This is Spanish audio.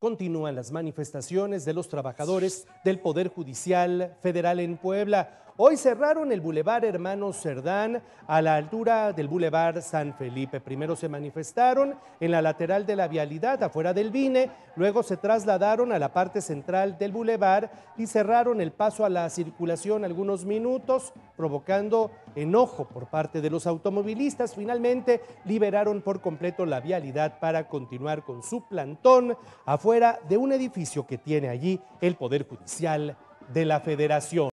Continúan las manifestaciones de los trabajadores del Poder Judicial Federal en Puebla. Hoy cerraron el Boulevard Hermanos Cerdán a la altura del Boulevard San Felipe. Primero se manifestaron en la lateral de la vialidad afuera del Vine, luego se trasladaron a la parte central del Boulevard y cerraron el paso a la circulación algunos minutos, provocando enojo por parte de los automovilistas. Finalmente liberaron por completo la vialidad para continuar con su plantón afuera de un edificio que tiene allí el Poder Judicial de la Federación.